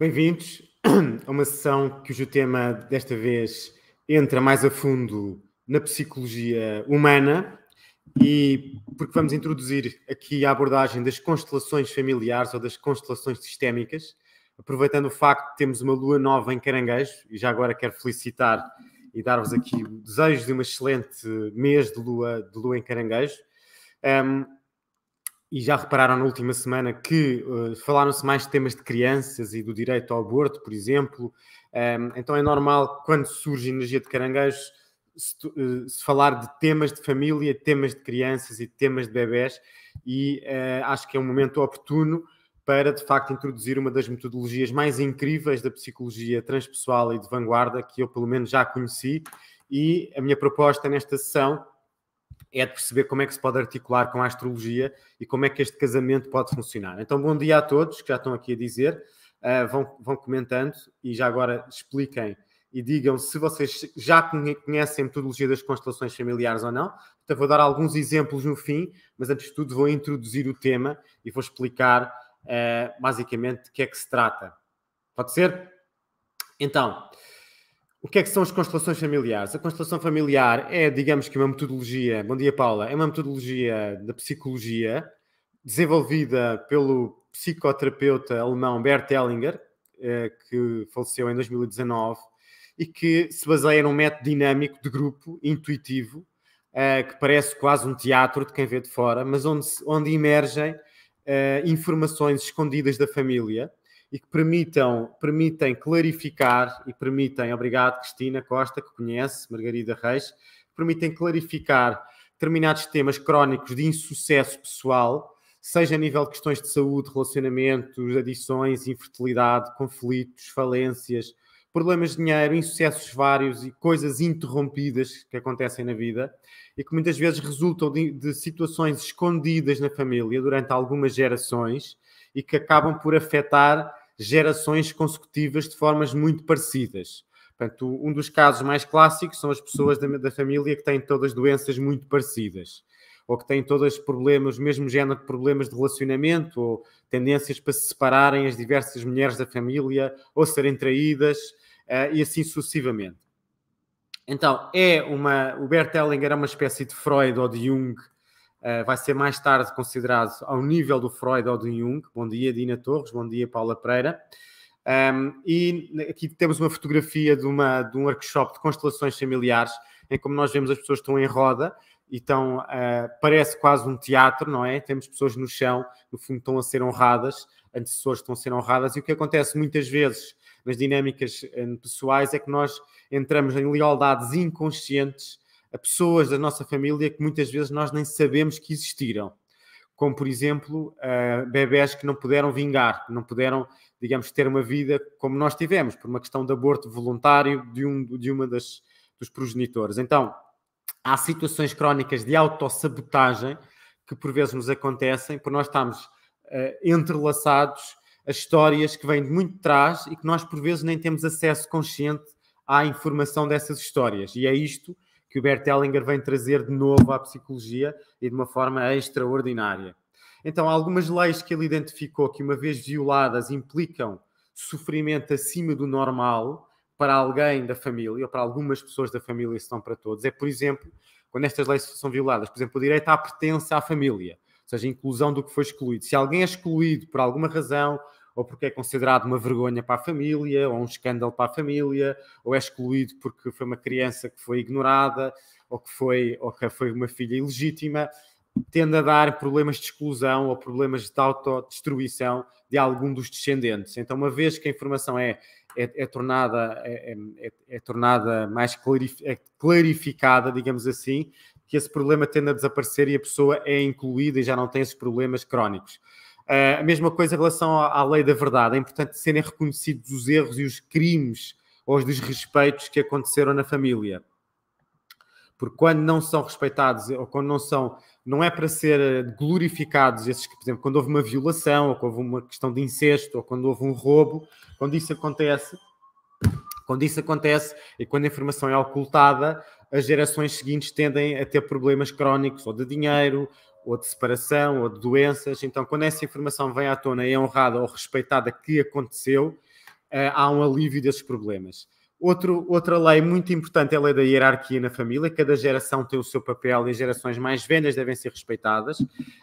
Bem-vindos a uma sessão cujo tema desta vez entra mais a fundo na psicologia humana e porque vamos introduzir aqui a abordagem das constelações familiares ou das constelações sistémicas, aproveitando o facto de termos uma lua nova em Caranguejo e já agora quero felicitar e dar-vos aqui o desejo de um excelente mês de lua, de lua em Caranguejo. Um, e já repararam na última semana que uh, falaram-se mais de temas de crianças e do direito ao aborto, por exemplo. Um, ehm, então é normal, quando surge energia de caranguejos, se, uh, se, falar de temas de família, temas de crianças e temas de bebés. E uh, acho que é um momento oportuno para, de facto, introduzir uma das metodologias mais incríveis da psicologia transpessoal e de vanguarda que eu, pelo menos, já conheci. E a minha proposta nesta sessão é de perceber como é que se pode articular com a astrologia e como é que este casamento pode funcionar. Então, bom dia a todos que já estão aqui a dizer, uh, vão, vão comentando e já agora expliquem e digam se vocês já conhecem a metodologia das constelações familiares ou não. Então, vou dar alguns exemplos no fim, mas antes de tudo vou introduzir o tema e vou explicar uh, basicamente de que é que se trata. Pode ser? Então, o que é que são as constelações familiares? A constelação familiar é, digamos que, uma metodologia. Bom dia, Paula. É uma metodologia da psicologia desenvolvida pelo psicoterapeuta alemão Bert Hellinger, eh, que faleceu em 2019, e que se baseia num método dinâmico de grupo, intuitivo, eh, que parece quase um teatro de quem vê de fora, mas onde, onde emergem eh, informações escondidas da família e que permitam, permitem clarificar e permitem, obrigado Cristina Costa, que conhece, Margarida Reis, permitem clarificar determinados temas crónicos de insucesso pessoal, seja a nível de questões de saúde, relacionamentos, adições, infertilidade, conflitos, falências, problemas de dinheiro, insucessos vários e coisas interrompidas que acontecem na vida e que muitas vezes resultam de, de situações escondidas na família durante algumas gerações e que acabam por afetar gerações consecutivas de formas muito parecidas. Portanto, um dos casos mais clássicos são as pessoas da, da família que têm todas doenças muito parecidas ou que têm todos problemas, o mesmo género de problemas de relacionamento, ou tendências para se separarem as diversas mulheres da família, ou serem traídas, uh, e assim sucessivamente. Então, é uma, o Bert Hellinger é uma espécie de Freud ou de Jung eh, vai ser mais tarde considerado ao nível do Freud ou do Jung. Bom dia, Dina Torres. Bom dia, Paula Pereira. Um, ehm, e aqui temos uma fotografia de, uma, de um workshop de constelações familiares, em como nós vemos as pessoas estão em roda e estão, uh, parece quase um teatro, não é? Temos pessoas no chão, no fundo estão a ser honradas, antecessores estão a ser honradas, e o que acontece muitas vezes nas dinâmicas eh, pessoais é que nós entramos em lealdades inconscientes a pessoas da nossa família que muitas vezes nós nem sabemos que existiram. Como, por exemplo, uh, bebés que não puderam vingar, que não puderam, digamos, ter uma vida como nós tivemos, por uma questão de aborto voluntário de um de uma das, dos progenitores. Então, há situações crónicas de autossabotagem que por vezes nos acontecem, por nós estamos uh, eh, entrelaçados a histórias que vêm de muito trás e que nós por vezes nem temos acesso consciente à informação dessas histórias. E é isto que o Hellinger vem trazer de novo à psicologia e de uma forma extraordinária. Então, algumas leis que ele identificou que, uma vez violadas, implicam sofrimento acima do normal para alguém da família, ou para algumas pessoas da família, se não para todos, é, por exemplo, quando estas leis são violadas, por exemplo, o direito à pertença à família, ou seja, a inclusão do que foi excluído. Se alguém é excluído por alguma razão, ou porque é considerado uma vergonha para a família, ou um escândalo para a família, ou é excluído porque foi uma criança que foi ignorada, ou que foi, ou que foi uma filha ilegítima, tende a dar problemas de exclusão ou problemas de autodestruição de algum dos descendentes. Então, uma vez que a informação é, é, é tornada, é, é, é, é tornada mais clarif é clarificada, digamos assim, que esse problema tende a desaparecer e a pessoa é incluída e já não tem esses problemas crónicos. Eh, a mesma coisa em relação à, à, lei da verdade. É importante serem reconhecidos os erros e os crimes ou os desrespeitos que aconteceram na família. Porque quando não são respeitados ou quando não são, não é para ser eh, glorificados esses que, por exemplo, quando houve uma violação ou quando houve uma questão de incesto ou quando houve um roubo, quando isso acontece, quando isso acontece e quando a informação é ocultada, as gerações seguintes tendem a ter problemas crónicos ou de dinheiro ou de separação, ou de doenças. Então, quando essa informação vem à tona e é honrada ou respeitada que aconteceu, eh, há um alívio desses problemas. Outro, outra lei muito importante é a lei da hierarquia na família. Cada geração tem o seu papel e as gerações mais velhas devem ser respeitadas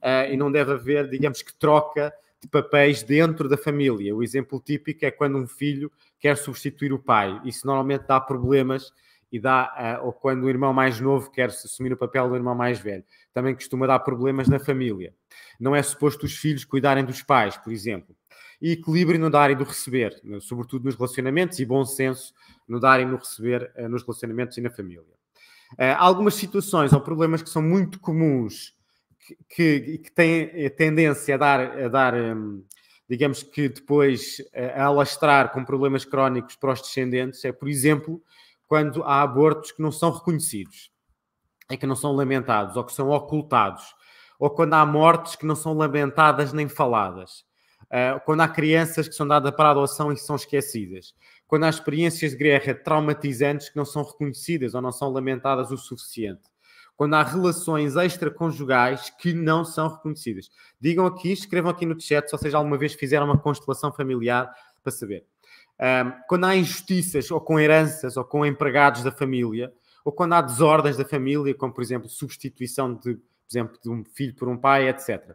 eh, e não deve haver, digamos que, troca de papéis dentro da família. O exemplo típico é quando um filho quer substituir o pai. Isso normalmente dá problemas e dá, eh, ou quando o irmão mais novo quer assumir o papel do irmão mais velho. Também costuma dar problemas na família. Não é suposto os filhos cuidarem dos pais, por exemplo. E equilíbrio no dar e no receber, sobretudo nos relacionamentos, e bom senso no dar e no receber eh, nos relacionamentos e na família. Há eh, algumas situações ou problemas que são muito comuns, que, que têm tendência a dar, a dar digamos que depois a alastrar com problemas crónicos para os descendentes, é, por exemplo, quando há abortos que não são reconhecidos, em é que não são lamentados ou que são ocultados, ou quando há mortes que não são lamentadas nem faladas, eh, quando há crianças que são dadas para adoção e são esquecidas, quando há experiências de guerra traumatizantes que não são reconhecidas ou não são lamentadas o suficiente quando há relações extraconjugais que não são reconhecidas. Digam aqui, escrevam aqui no chat se vocês alguma vez fizeram uma constelação familiar para saber quando há injustiças ou com heranças ou com empregados da família, ou quando há desordens da família, como por exemplo substituição de, por exemplo, de um filho por um pai, etc.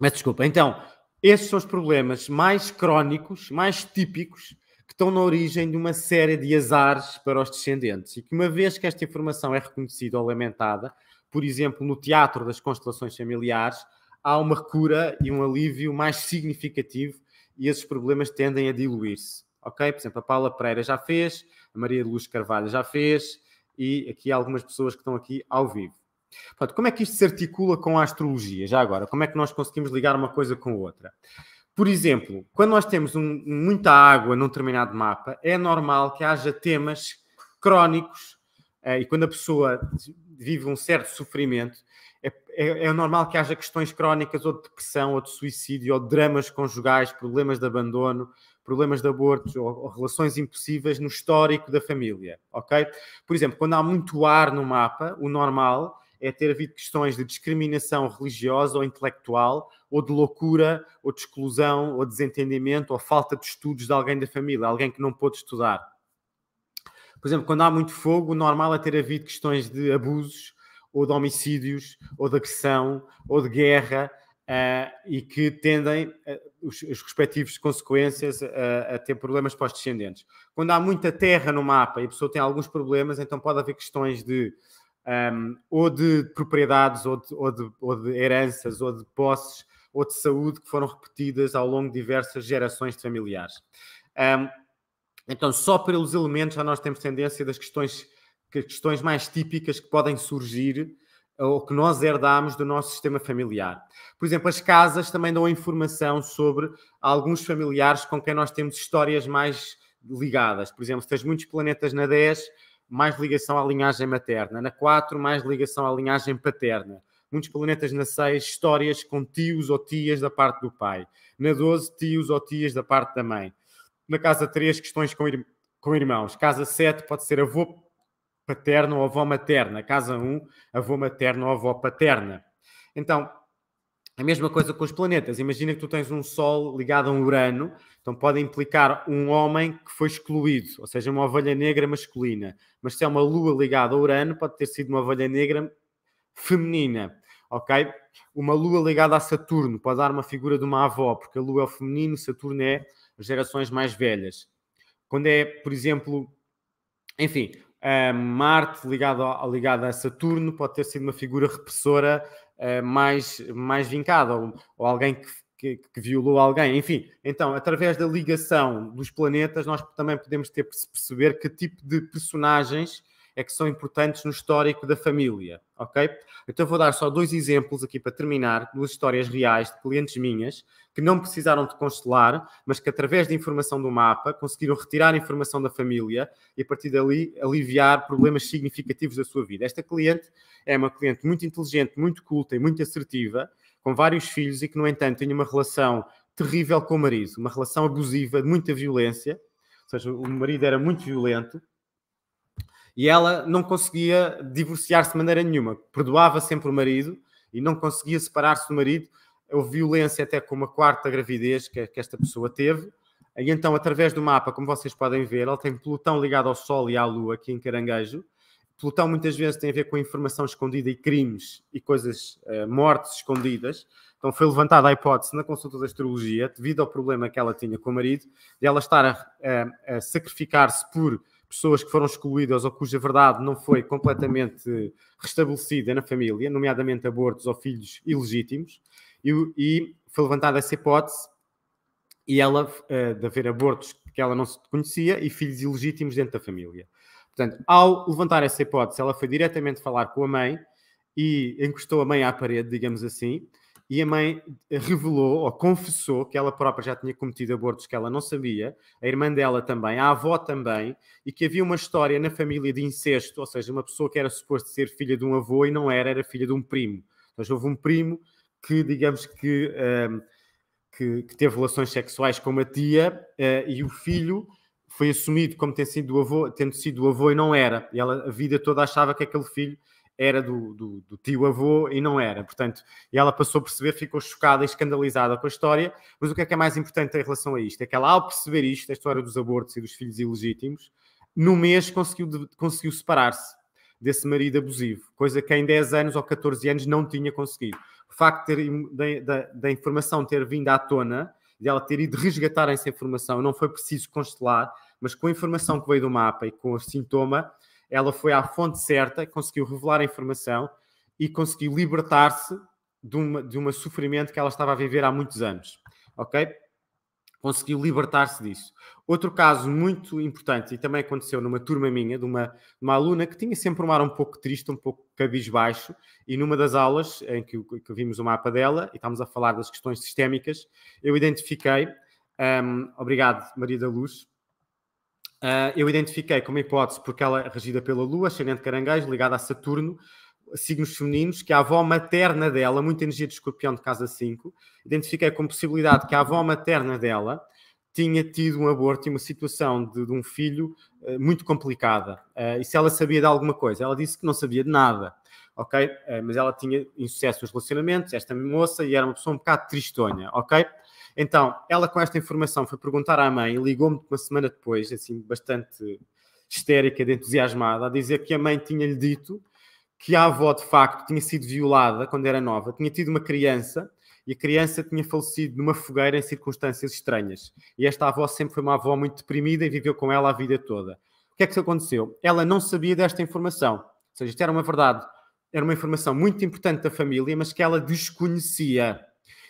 Mas desculpa, então, esses são os problemas mais crónicos, mais típicos, que estão na origem de uma série de azares para os descendentes. E que, uma vez que esta informação é reconhecida ou lamentada, por exemplo, no teatro das constelações familiares, há uma cura e um alívio mais significativo e esses problemas tendem a diluir-se. Ok? Por exemplo, a Paula Pereira já fez, a Maria de Luz Carvalho já fez, e aqui há algumas pessoas que estão aqui ao vivo. Pronto, como é que isto se articula com a astrologia? Já agora, como é que nós conseguimos ligar uma coisa com outra? Por exemplo, quando nós temos um, muita água num determinado mapa, é normal que haja temas crónicos, eh, e quando a pessoa vive um certo sofrimento, é, é, normal que haja questões crónicas ou de depressão ou de suicídio ou dramas conjugais, problemas de abandono, problemas de abortos ou, ou, relações impossíveis no histórico da família, ok? Por exemplo, quando há muito ar no mapa, o normal é ter havido questões de discriminação religiosa ou intelectual ou de loucura ou de exclusão ou desentendimento ou falta de estudos de alguém da família, alguém que não pôde estudar. Por exemplo, quando há muito fogo, o normal é ter havido questões de abusos ou de homicídios, ou de agressão, ou de guerra, uh, e que tendem uh, os, os respectivos consequências uh, a ter problemas para os descendentes. Quando há muita terra no mapa e a pessoa tem alguns problemas, então pode haver questões de um, ou de propriedades, ou de, ou, de, ou de heranças, ou de posses, ou de saúde que foram repetidas ao longo de diversas gerações de familiares. Um, então, só pelos elementos já nós temos tendência das questões questões mais típicas que podem surgir eh, ou que nós herdamos do nosso sistema familiar. Por exemplo, as casas também dão informação sobre alguns familiares com quem nós temos histórias mais ligadas. Por exemplo, se tens muitos planetas na 10, mais ligação à linhagem materna. Na 4, mais ligação à linhagem paterna. Muitos planetas na 6, histórias com tios ou tias da parte do pai. Na 12, tios ou tias da parte da mãe. Na casa 3, questões com, ir... com irmãos. Casa 7, pode ser avô paterno ou avó materna. Casa 1, avô materno ou avó paterna. Então, a mesma coisa com os planetas. Imagina que tu tens um Sol ligado a um Urano, então pode implicar um homem que foi excluído, ou seja, uma ovelha negra masculina. Mas se é uma Lua ligada a Urano, pode ter sido uma ovelha negra feminina, ok? Uma Lua ligada a Saturno pode dar uma figura de uma avó, porque a Lua é o feminino, Saturno é as gerações mais velhas. Quando é, por exemplo, enfim, eh, Marte ligado a, ligado a Saturno pode ter sido uma figura repressora eh, mais, mais vincada, ou, ou alguém que, que, que, violou alguém. Enfim, então, através da ligação dos planetas, nós também podemos ter perceber que tipo de personagens é que são importantes no histórico da família, ok? Então vou dar só dois exemplos aqui para terminar, duas histórias reais de clientes minhas que não precisaram de constelar, mas que através da informação do mapa conseguiram retirar informação da família e a partir dali aliviar problemas significativos da sua vida. Esta cliente é uma cliente muito inteligente, muito culta e muito assertiva, com vários filhos e que, no entanto, tem uma relação terrível com o marido, uma relação abusiva, de muita violência, ou seja, o marido era muito violento e ela não conseguia divorciar-se de maneira nenhuma, perdoava sempre o marido e não conseguia separar-se do marido. Houve violência até com uma quarta gravidez que, que esta pessoa teve. E então, através do mapa, como vocês podem ver, ela tem Plutão ligado ao Sol e à Lua aqui é em Caranguejo. Plutão muitas vezes tem a ver com informação escondida e crimes e coisas, eh, mortes escondidas. Então foi levantada a hipótese na consulta da astrologia, devido ao problema que ela tinha com o marido, de ela estar a, a, a sacrificar-se por pessoas que foram excluídas ou cuja verdade não foi completamente restabelecida na família, nomeadamente abortos ou filhos ilegítimos, e, e foi levantada essa hipótese e ela eh, de haver abortos que ela não se conhecia e filhos ilegítimos dentro da família. Portanto, ao levantar essa hipótese, ela foi diretamente falar com a mãe e encostou a mãe à parede, digamos assim, e a mãe revelou ou confessou que ela própria já tinha cometido abortos que ela não sabia, a irmã dela também, a avó também, e que havia uma história na família de incesto, ou seja, uma pessoa que era suposto ser filha de um avô e não era, era filha de um primo. Então houve um primo que, digamos que, hum, que, que, teve relações sexuais com uma tia uh, e o filho foi assumido como tendo sido, o avô, tendo sido o avô e não era. E ela a vida toda achava que aquele filho era do, do, do tio-avô e não era. Portanto, ela passou a perceber, ficou chocada e escandalizada com a história. Mas o que é que é mais importante em relação a isto? É que ela, ao perceber isto, a história dos abortos e dos filhos ilegítimos, no mês conseguiu, conseguiu separar-se desse marido abusivo, coisa que em 10 anos ou 14 anos não tinha conseguido. O facto ter, de, da, da informação ter vindo à tona, de ela ter ido resgatar essa informação, não foi preciso constelar, mas com a informação que veio do mapa e com o sintoma, ela foi à fonte certa, conseguiu revelar a informação e conseguiu libertar-se de uma de um sofrimento que ela estava a viver há muitos anos, ok? Conseguiu libertar-se disso. Outro caso muito importante e também aconteceu numa turma minha, de uma, uma aluna que tinha sempre um ar um pouco triste, um pouco cabisbaixo, e numa das aulas em que, que vimos o mapa dela e estávamos a falar das questões sistémicas, eu identifiquei, um, obrigado Maria da Luz, Uh, eu identifiquei como hipótese porque ela é regida pela Lua, ascendente caranguejo, ligada a Saturno, signos femininos, que a avó materna dela, muita energia de escorpião de casa 5, identifiquei como possibilidade que a avó materna dela tinha tido um aborto e uma situação de, de um filho uh, muito complicada. Uh, e se ela sabia de alguma coisa? Ela disse que não sabia de nada, ok? mas ela tinha insucesso nos relacionamentos, esta moça, e era uma pessoa um bocado tristonha, ok? Então, ela com esta informação foi perguntar à mãe e ligou-me uma semana depois, assim, bastante histérica, entusiasmada, a dizer que a mãe tinha-lhe dito que a avó, de facto, tinha sido violada quando era nova, tinha tido uma criança e a criança tinha falecido numa fogueira em circunstâncias estranhas. E esta avó sempre foi uma avó muito deprimida e viveu com ela a vida toda. O que é que aconteceu? Ela não sabia desta informação. Ou seja, isto era uma verdade, era uma informação muito importante da família, mas que ela desconhecia.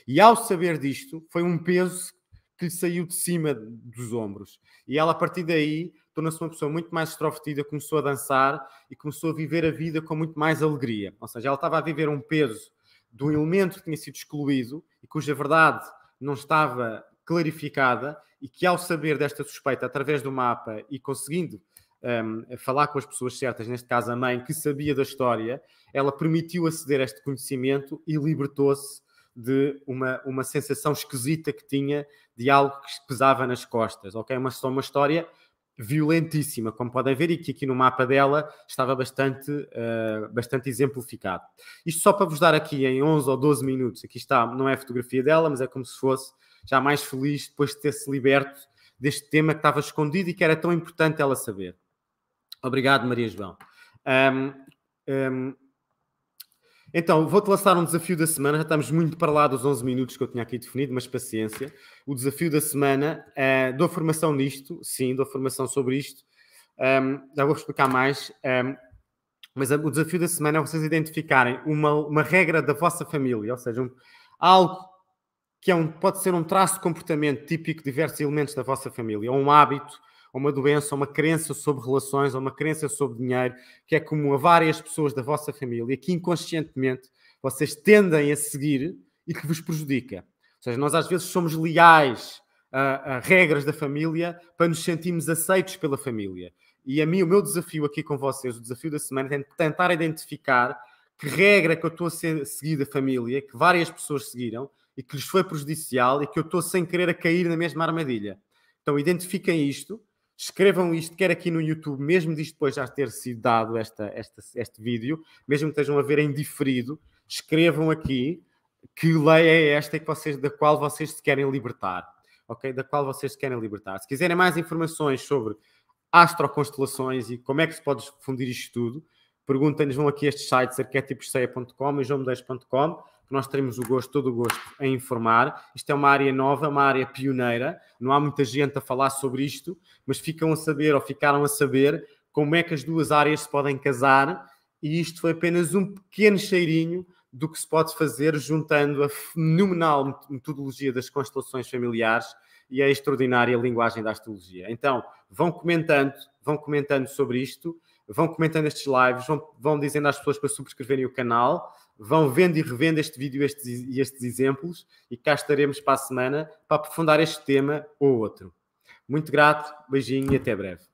E ao saber disto, foi um peso que lhe saiu de cima dos ombros. E ela, a partir daí, tornou-se uma pessoa muito mais extrovertida, começou a dançar e começou a viver a vida com muito mais alegria. Ou seja, ela estava a viver um peso de um elemento que tinha sido excluído e cuja verdade não estava clarificada e que, ao saber desta suspeita através do mapa e conseguindo um, falar com as pessoas certas, neste caso a mãe, que sabia da história, ela permitiu aceder a este conhecimento e libertou-se de uma, uma sensação esquisita que tinha de algo que pesava nas costas, ok? uma só uma história violentíssima, como podem ver, e que aqui no mapa dela estava bastante, uh, bastante exemplificado. Isto só para vos dar aqui em 11 ou 12 minutos, aqui está, não é a fotografia dela, mas é como se fosse já mais feliz depois de ter-se liberto deste tema que estava escondido e que era tão importante ela saber. Obrigado, Maria João. Um, um, então, vou-te lançar um desafio da semana. Já estamos muito para lá dos 11 minutos que eu tinha aqui definido, mas paciência. O desafio da semana, uh, dou formação nisto, sim, dou formação sobre isto. Um, já vou explicar mais. Um, mas o desafio da semana é vocês identificarem uma, uma regra da vossa família, ou seja, um, algo que é um, pode ser um traço de comportamento típico de diversos elementos da vossa família, ou um hábito ou uma doença, ou uma crença sobre relações, ou uma crença sobre dinheiro, que é comum a várias pessoas da vossa família, que inconscientemente vocês tendem a seguir e que vos prejudica. Ou seja, nós às vezes somos leais a, a regras da família para nos sentirmos aceitos pela família. E a mim, o meu desafio aqui com vocês, o desafio da semana, é tentar identificar que regra que eu estou a seguir da família, que várias pessoas seguiram e que lhes foi prejudicial e que eu estou sem querer a cair na mesma armadilha. Então, identifiquem isto, escrevam isto, quer aqui no YouTube, mesmo disto depois já ter sido dado esta, esta, este vídeo, mesmo que estejam a ver em diferido, escrevam aqui que lei é esta que vocês, da qual vocês se querem libertar, ok? Da qual vocês se querem libertar. Se quiserem mais informações sobre astroconstelações e como é que se pode fundir isto tudo, perguntem-nos, vão aqui estes sites, arquetipos.com e jomodejo.com que nós teremos o gosto, todo o gosto, em informar. Isto é uma área nova, uma área pioneira, não há muita gente a falar sobre isto, mas ficam a saber ou ficaram a saber como é que as duas áreas se podem casar, e isto foi apenas um pequeno cheirinho do que se pode fazer juntando a fenomenal metodologia das constelações familiares e a extraordinária linguagem da astrologia. Então, vão comentando, vão comentando sobre isto, vão comentando estes lives, vão, vão dizendo às pessoas para subscreverem o canal vão vendo e revendo este vídeo e estes, estes exemplos e cá estaremos para a semana para aprofundar este tema ou outro. Muito grato, beijinho e até breve.